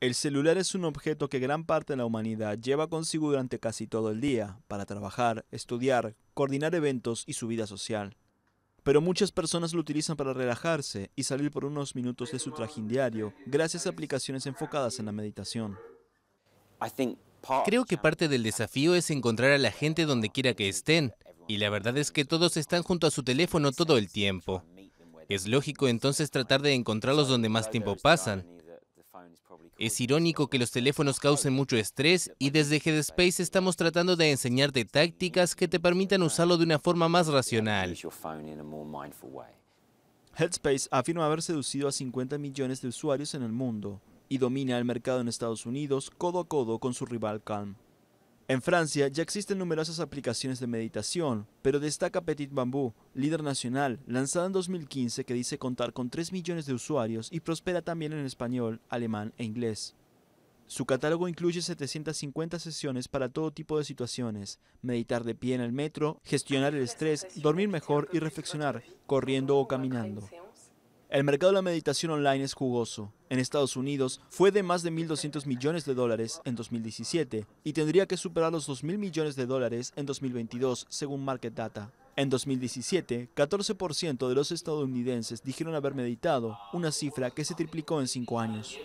El celular es un objeto que gran parte de la humanidad lleva consigo durante casi todo el día, para trabajar, estudiar, coordinar eventos y su vida social. Pero muchas personas lo utilizan para relajarse y salir por unos minutos de su trajín diario, gracias a aplicaciones enfocadas en la meditación. Creo que parte del desafío es encontrar a la gente donde quiera que estén, y la verdad es que todos están junto a su teléfono todo el tiempo. Es lógico entonces tratar de encontrarlos donde más tiempo pasan, es irónico que los teléfonos causen mucho estrés y desde Headspace estamos tratando de enseñarte tácticas que te permitan usarlo de una forma más racional. Headspace afirma haber seducido a 50 millones de usuarios en el mundo y domina el mercado en Estados Unidos codo a codo con su rival Calm. En Francia ya existen numerosas aplicaciones de meditación, pero destaca Petit Bambou, líder nacional, lanzada en 2015 que dice contar con 3 millones de usuarios y prospera también en español, alemán e inglés. Su catálogo incluye 750 sesiones para todo tipo de situaciones, meditar de pie en el metro, gestionar el estrés, dormir mejor y reflexionar, corriendo o caminando. El mercado de la meditación online es jugoso. En Estados Unidos fue de más de 1.200 millones de dólares en 2017 y tendría que superar los 2.000 millones de dólares en 2022, según Market Data. En 2017, 14% de los estadounidenses dijeron haber meditado, una cifra que se triplicó en cinco años.